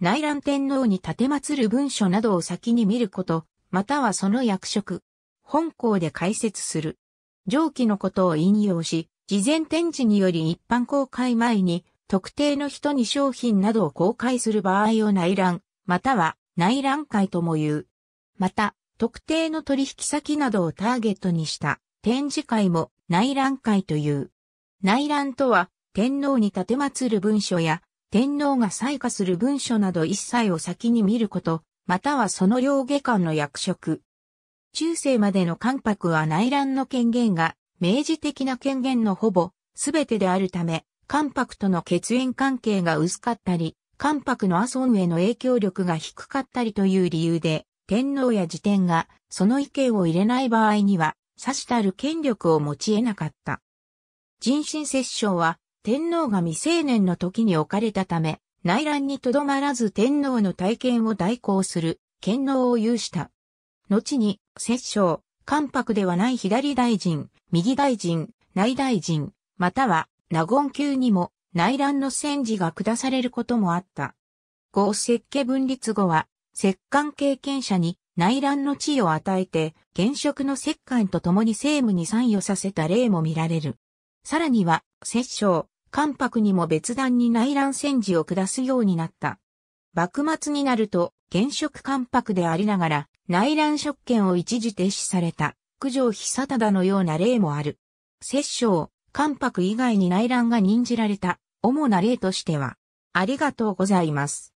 内乱天皇に立て祀る文書などを先に見ること、またはその役職、本校で解説する。上記のことを引用し、事前展示により一般公開前に、特定の人に商品などを公開する場合を内覧、または内覧会とも言う。また、特定の取引先などをターゲットにした展示会も内覧会という。内覧とは、天皇に立て祀る文書や天皇が採下する文書など一切を先に見ること、またはその両下官の役職。中世までの関白は内乱の権限が、明示的な権限のほぼ、すべてであるため、関白との血縁関係が薄かったり、関白の麻生への影響力が低かったりという理由で、天皇や辞典がその意見を入れない場合には、差したる権力を持ち得なかった。人身殺傷は天皇が未成年の時に置かれたため、内乱にとどまらず天皇の体験を代行する、権能を有した。後に、摂政、関白ではない左大臣、右大臣、内大臣、または、納言級にも、内乱の戦時が下されることもあった。合石家分立後は、摂関経験者に内乱の地位を与えて、現職の摂関と共に政務に参与させた例も見られる。さらには、摂政、関白にも別段に内乱戦時を下すようになった。幕末になると、現職関白でありながら、内乱職権を一時停止された、九条久忠のような例もある。摂政、関白以外に内乱が任じられた、主な例としては、ありがとうございます。